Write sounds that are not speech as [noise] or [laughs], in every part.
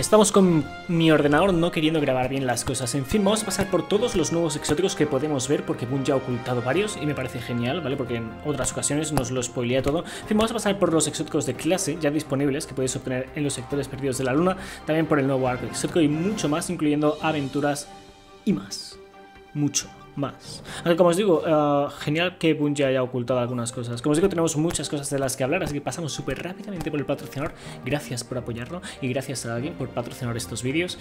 Estamos con mi ordenador no queriendo grabar bien las cosas. En fin, vamos a pasar por todos los nuevos exóticos que podemos ver, porque Boon ya ha ocultado varios y me parece genial, ¿vale? Porque en otras ocasiones nos lo spoilea todo. En fin, vamos a pasar por los exóticos de clase ya disponibles que podéis obtener en los sectores perdidos de la luna, también por el nuevo arco exótico y mucho más, incluyendo aventuras y más. Mucho más. como os digo, eh, genial que Bungie haya ocultado algunas cosas. Como os digo, tenemos muchas cosas de las que hablar, así que pasamos súper rápidamente por el patrocinador. Gracias por apoyarlo y gracias a alguien por patrocinar estos vídeos.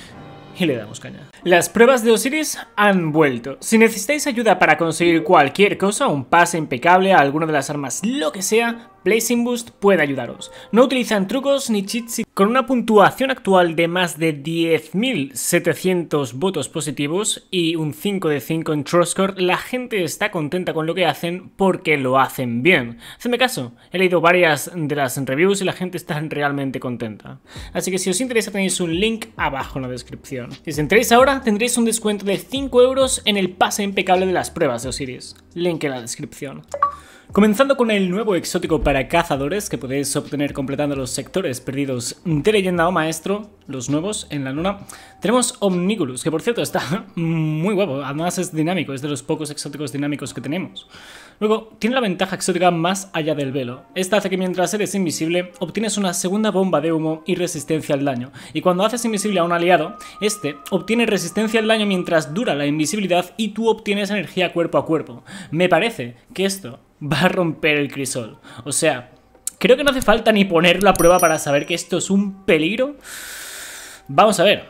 Y le damos caña. Las pruebas de Osiris han vuelto. Si necesitáis ayuda para conseguir cualquier cosa, un pase impecable, alguna de las armas, lo que sea, Placing Boost puede ayudaros. No utilizan trucos ni cheats con una puntuación actual de más de 10.700 votos positivos y un 5 de 5 en Trustcore, la gente está contenta con lo que hacen porque lo hacen bien. Hacedme caso, he leído varias de las reviews y la gente está realmente contenta. Así que si os interesa tenéis un link abajo en la descripción. Si os entréis ahora tendréis un descuento de 5 euros en el pase impecable de las pruebas de Osiris. Link en la descripción. Comenzando con el nuevo exótico para cazadores que podéis obtener completando los sectores perdidos de leyenda o oh maestro, los nuevos en la luna, tenemos Omnigulus, que por cierto está [laughs] muy guapo, además es dinámico, es de los pocos exóticos dinámicos que tenemos. Luego, tiene la ventaja exótica más allá del velo. Esta hace que mientras eres invisible, obtienes una segunda bomba de humo y resistencia al daño, y cuando haces invisible a un aliado, este obtiene resistencia al daño mientras dura la invisibilidad y tú obtienes energía cuerpo a cuerpo. Me parece que esto va a romper el crisol. O sea, creo que no hace falta ni poner la prueba para saber que esto es un peligro. Vamos a ver,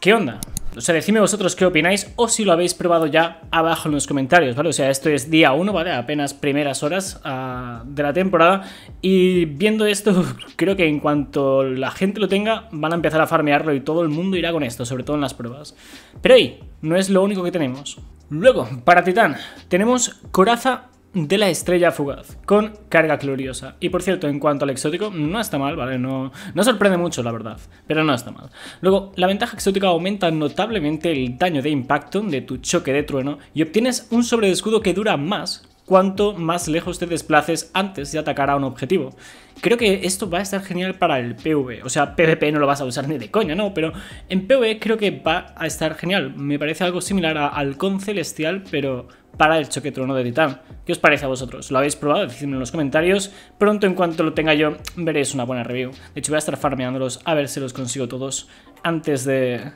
¿qué onda? O sea, decime vosotros qué opináis o si lo habéis probado ya abajo en los comentarios, ¿vale? O sea, esto es día 1, ¿vale? Apenas primeras horas ah, de la temporada y viendo esto, [laughs] creo que en cuanto la gente lo tenga, van a empezar a farmearlo y todo el mundo irá con esto, sobre todo en las pruebas. Pero ahí, no es lo único que tenemos. Luego, para Titán, tenemos Coraza de la estrella fugaz con carga gloriosa. Y por cierto, en cuanto al exótico, no está mal, ¿vale? No, no sorprende mucho, la verdad, pero no está mal. Luego, la ventaja exótica aumenta notablemente el daño de impacto de tu choque de trueno y obtienes un sobre escudo que dura más cuanto más lejos te desplaces antes de atacar a un objetivo. Creo que esto va a estar genial para el PvE, o sea, PvP no lo vas a usar ni de coña, ¿no? Pero en PvE creo que va a estar genial, me parece algo similar a Halcón Celestial, pero para el choque trono de titán. ¿Qué os parece a vosotros? ¿Lo habéis probado? decídmelo en los comentarios. Pronto, en cuanto lo tenga yo, veréis una buena review. De hecho, voy a estar farmeándolos a ver si los consigo todos antes de,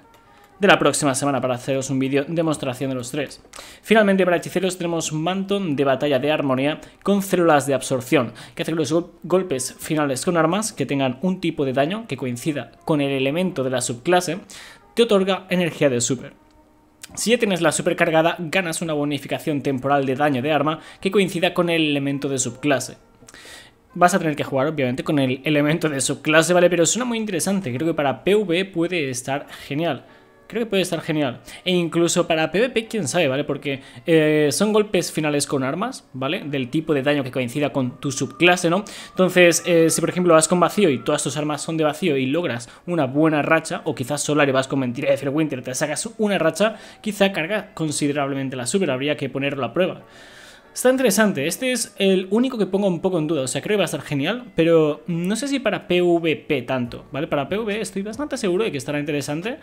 la próxima semana para haceros un vídeo demostración de los tres. Finalmente para hechiceros tenemos manto de batalla de armonía con células de absorción, que hace que los golpes finales con armas que tengan un tipo de daño que coincida con el elemento de la subclase te otorga energía de super. Si ya tienes la supercargada, ganas una bonificación temporal de daño de arma que coincida con el elemento de subclase. Vas a tener que jugar, obviamente, con el elemento de subclase, ¿vale? Pero suena muy interesante, creo que para PV puede estar genial creo que puede estar genial. E incluso para PvP, quién sabe, ¿vale? Porque eh, son golpes finales con armas, ¿vale? Del tipo de daño que coincida con tu subclase, ¿no? Entonces, eh, si por ejemplo vas con vacío y todas tus armas son de vacío y logras una buena racha, o quizás Solar y vas con mentira de winter te sacas una racha, quizá carga considerablemente la super, habría que ponerlo a prueba. Está interesante, este es el único que pongo un poco en duda, o sea, creo que va a estar genial, pero no sé si para PvP tanto, ¿vale? Para PvP estoy bastante seguro de que estará interesante,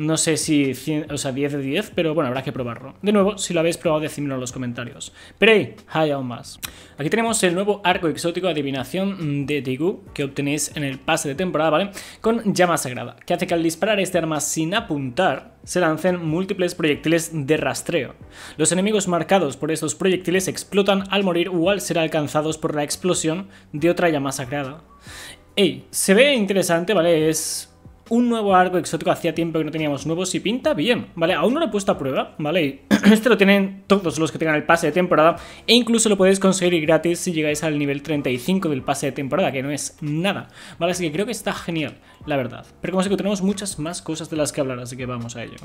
no sé si o sea, 10 de 10, pero bueno, habrá que probarlo. De nuevo, si lo habéis probado, decídmelo en los comentarios. hey, hay aún más. Aquí tenemos el nuevo arco exótico adivinación de Degu que obtenéis en el pase de temporada, ¿vale? Con llama sagrada, que hace que al disparar este arma sin apuntar, se lancen múltiples proyectiles de rastreo. Los enemigos marcados por estos proyectiles explotan al morir o al ser alcanzados por la explosión de otra llama sagrada. Ey, se ve interesante, ¿vale? Es un nuevo arco exótico. Hacía tiempo que no teníamos nuevos y pinta bien, ¿vale? Aún no lo he puesto a prueba, ¿vale? Y [clears throat] este lo tienen todos los que tengan el pase de temporada e incluso lo podéis conseguir gratis si llegáis al nivel 35 del pase de temporada, que no es nada, ¿vale? Así que creo que está genial, la verdad. Pero como sé que tenemos muchas más cosas de las que hablar, así que vamos a ello.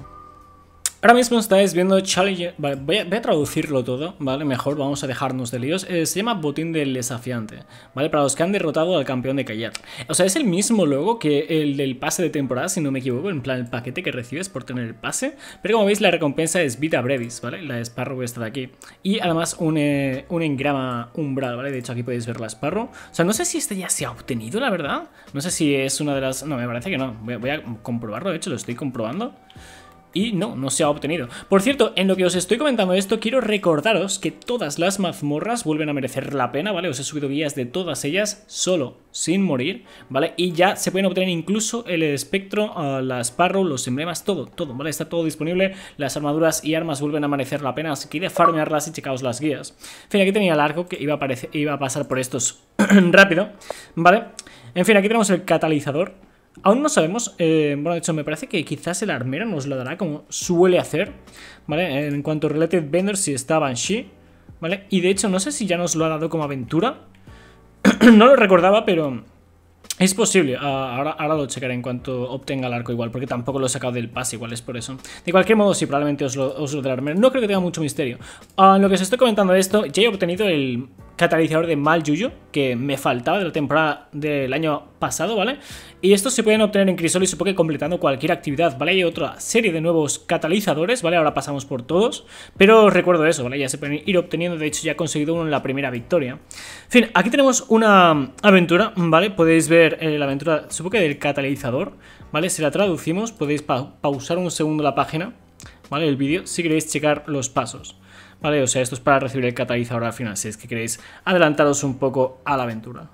Ahora mismo estáis viendo Challenge... voy a, traducirlo todo, ¿vale? Mejor, vamos a dejarnos de líos. Eh, se llama Botín del Desafiante, ¿vale? Para los que han derrotado al campeón de Kayak. O sea, es el mismo logo que el del pase de temporada, si no me equivoco, en plan el paquete que recibes por tener el pase. Pero como veis, la recompensa es Vita Brevis, ¿vale? La Sparrow está de aquí. Y además eh, un, engrama umbral, ¿vale? De hecho, aquí podéis ver la Sparrow. O sea, no sé si este ya se ha obtenido, la verdad. No sé si es una de las... No, me parece que no. voy a comprobarlo, de hecho, lo estoy comprobando y no, no se ha obtenido. Por cierto, en lo que os estoy comentando esto, quiero recordaros que todas las mazmorras vuelven a merecer la pena, ¿vale? Os he subido guías de todas ellas solo, sin morir, ¿vale? Y ya se pueden obtener incluso el espectro, ah, las la los emblemas, todo, todo, ¿vale? Está todo disponible, las armaduras y armas vuelven a merecer la pena, así que de farmearlas y checaos las guías. En fin, aquí tenía el arco que iba a, iba a pasar por estos [clears throat] rápido, ¿vale? En fin, aquí tenemos el catalizador Aún no sabemos, eh, bueno, de hecho me parece que quizás el armero nos lo dará como suele hacer, ¿vale? En cuanto a Related Vendors, si está Banshee, ¿vale? Y de hecho no sé si ya nos lo ha dado como aventura, [clears throat] no lo recordaba, pero es posible. Ah, ahora, ahora, lo checaré en cuanto obtenga el arco igual, porque tampoco lo he sacado del pase, igual es por eso. De cualquier modo, sí, probablemente os lo, os lo No creo que tenga mucho misterio. Ah, lo que os estoy comentando de esto, ya he obtenido el catalizador de mal yuyo que me faltaba de la temporada del año pasado, ¿vale? Y estos se pueden obtener en Crisol y supongo que completando cualquier actividad, ¿vale? Hay otra serie de nuevos catalizadores, ¿vale? Ahora pasamos por todos, pero recuerdo eso, ¿vale? Ya se pueden ir obteniendo, de hecho ya he conseguido uno en la primera victoria. En fin, aquí tenemos una aventura, ¿vale? Podéis ver eh, la aventura, supongo que del catalizador, ¿vale? Si la traducimos, podéis pausar un segundo la página, ¿vale? El vídeo, si queréis checar los pasos. ¿vale? O sea, esto es para recibir el catalizador al final, si es que queréis adelantaros un poco a la aventura.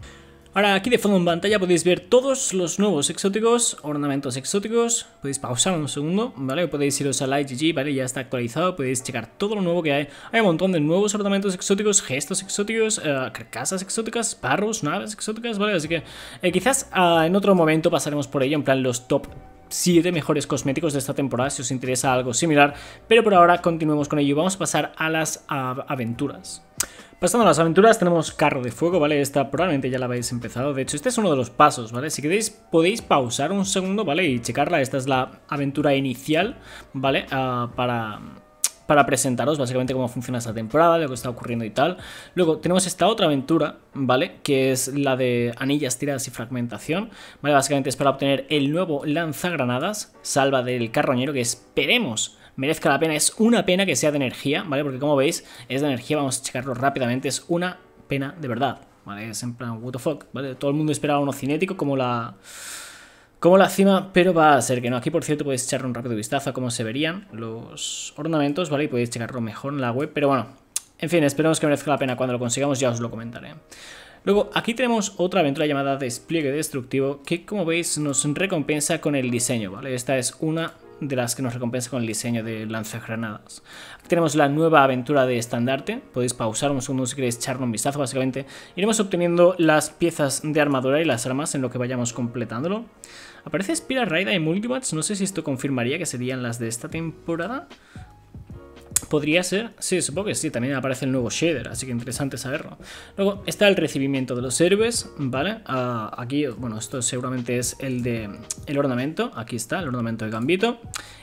Ahora aquí de fondo en pantalla podéis ver todos los nuevos exóticos, ornamentos exóticos, podéis pausar un segundo, ¿vale? podéis iros al IGG, ¿vale? Ya está actualizado, podéis checar todo lo nuevo que hay. Hay un montón de nuevos ornamentos exóticos, gestos exóticos, eh, carcasas exóticas, parros, naves exóticas, ¿vale? Así que eh, quizás ah, en otro momento pasaremos por ello, en plan los top siete mejores cosméticos de esta temporada si os interesa algo similar, pero por ahora continuemos con ello. Vamos a pasar a las aventuras. Pasando a las aventuras, tenemos carro de fuego, ¿vale? Esta probablemente ya la habéis empezado. De hecho, este es uno de los pasos, ¿vale? Si queréis, podéis pausar un segundo, ¿vale? Y checarla. Esta es la aventura inicial, ¿vale? Ah, para para presentaros básicamente cómo funciona esta temporada, lo que está ocurriendo y tal. Luego tenemos esta otra aventura, ¿vale? Que es la de anillas, tiras y fragmentación, ¿vale? Básicamente es para obtener el nuevo lanzagranadas, salva del carroñero, que esperemos merezca la pena. Es una pena que sea de energía, ¿vale? Porque como veis, es de energía, vamos a checarlo rápidamente, es una pena de verdad. ¿Vale? Es en plan, what ¿vale? Todo el mundo esperaba uno cinético como la como la cima, pero va a ser que no. Aquí, por cierto, podéis echar un rápido vistazo a cómo se verían los ornamentos, ¿vale? Y podéis checarlo mejor en la web, pero bueno. En fin, esperemos que merezca la pena. Cuando lo consigamos ya os lo comentaré. Luego, aquí tenemos otra aventura llamada Despliegue Destructivo, que como veis nos recompensa con el diseño, ¿vale? Esta es una de las que nos recompensa con el diseño de lanzagranadas. Aquí tenemos la nueva aventura de estandarte, podéis pausar un segundo si queréis echarle un vistazo, básicamente iremos obteniendo las piezas de armadura y las armas en lo que vayamos completándolo. Aparece Spira Raida y Multivats no sé si esto confirmaría que serían las de esta temporada, podría ser. Sí, supongo que sí, también aparece el nuevo shader, así que interesante saberlo. Luego está el recibimiento de los héroes, ¿vale? Ah, aquí, bueno, esto seguramente es el de el ornamento. Aquí está, el ornamento de Gambito.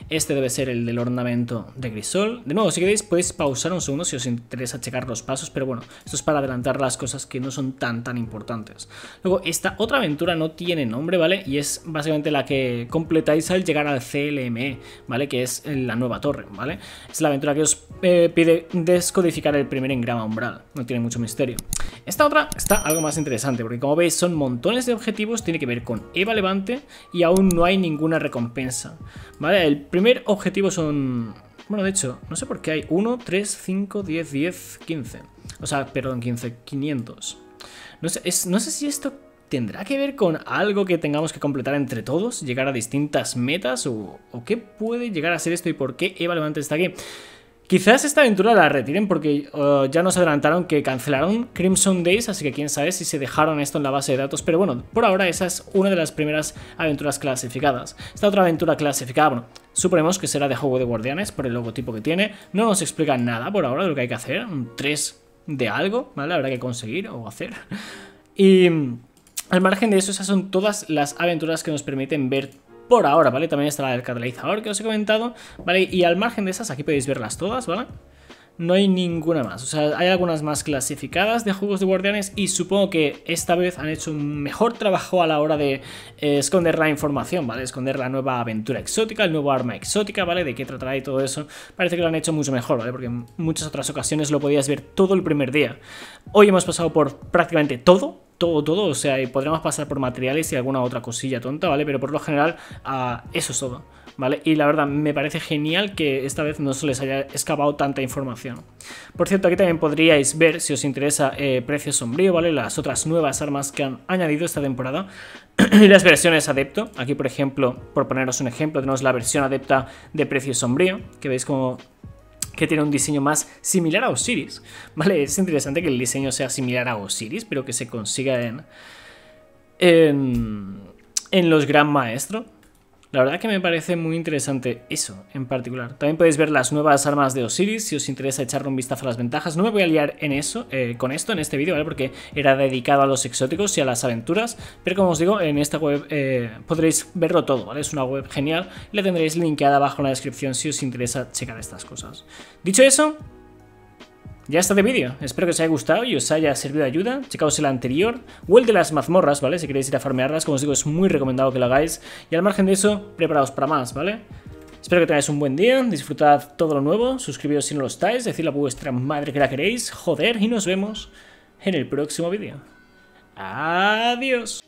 Este debe ser el del ornamento de Grisol. De nuevo, si queréis, podéis pausar un segundo si os interesa checar los pasos, pero bueno, esto es para adelantar las cosas que no son tan, tan importantes. Luego, esta otra aventura no tiene nombre, ¿vale? Y es básicamente la que completáis al llegar al CLME, ¿vale? Que es la nueva torre, ¿vale? Es la aventura que os eh, pide descodificar el primer engrama umbral. No tiene mucho misterio. Esta otra está algo más interesante, porque como veis son montones de objetivos, tiene que ver con Eva Levante y aún no hay ninguna recompensa. ¿Vale? El primer objetivo son... Bueno, de hecho, no sé por qué hay 1, 3, 5, 10, 10, 15. O sea, perdón, 15, 500. No sé, no sé si esto ¿Tendrá que ver con algo que tengamos que completar entre todos? ¿Llegar a distintas metas? ¿O, o qué puede llegar a ser esto y por qué Eva Levante está aquí? Quizás esta aventura la retiren porque eh, ya nos adelantaron que cancelaron Crimson Days, así que quién sabe si se dejaron esto en la base de datos, pero bueno, por ahora esa es una de las primeras aventuras clasificadas. Esta otra aventura clasificada, bueno, suponemos que será de juego de guardianes por el logotipo que tiene, no nos explica nada por ahora de lo que hay que hacer, un 3 de algo, ¿vale? Habrá que conseguir o hacer. [laughs] Y... Mm, al margen de eso, esas son todas las aventuras que nos permiten ver por ahora, ¿vale? También está la del catalizador que os he comentado, ¿vale? Y al margen de esas, aquí podéis verlas todas, ¿vale? no hay ninguna más. O sea, hay algunas más clasificadas de juegos de guardianes y supongo que esta vez han hecho un mejor trabajo a la hora de eh, esconder la información, ¿vale? Esconder la nueva aventura exótica, el nuevo arma exótica, ¿vale? De qué tratará y todo eso. Parece que lo han hecho mucho mejor, ¿vale? Porque en muchas otras ocasiones lo podías ver todo el primer día. Hoy hemos pasado por prácticamente todo, todo, todo, o sea, y podríamos pasar por materiales y alguna otra cosilla tonta, ¿vale? Pero por lo general, ah, eso es todo, ¿vale? Y la verdad, me parece genial que esta vez no se les haya escapado tanta información. Por cierto, aquí también podríais ver, si os interesa, eh, Precio Sombrío, ¿vale? Las otras nuevas armas que han añadido esta temporada. [clears throat] y las versiones adepto. Aquí, por ejemplo, por poneros un ejemplo, tenemos la versión adepta de Precio Sombrío, que veis como que tiene un diseño más similar a Osiris. ¿Vale? Es interesante que el diseño sea similar a Osiris, pero que se consiga en, en, los Gran Maestro. La verdad que me parece muy interesante eso en particular. También podéis ver las nuevas armas de Osiris si os interesa echarle un vistazo a las ventajas. No me voy a liar en eso, eh, con esto en este vídeo, ¿vale? Porque era dedicado a los exóticos y a las aventuras. Pero como os digo, en esta web eh, podréis verlo todo, ¿vale? Es una web genial. La tendréis linkeada abajo en la descripción si os interesa checar estas cosas. Dicho eso, ya está de vídeo, espero que os haya gustado y os haya servido de ayuda. Checaos el anterior o el de las mazmorras, ¿vale? Si queréis ir a farmearlas, como os digo, es muy recomendado que lo hagáis. Y al margen de eso, preparaos para más, ¿vale? Espero que tengáis un buen día, disfrutad todo lo nuevo, suscribíos si no lo estáis, decidle a vuestra madre que la queréis, joder, y nos vemos en el próximo vídeo. Adiós.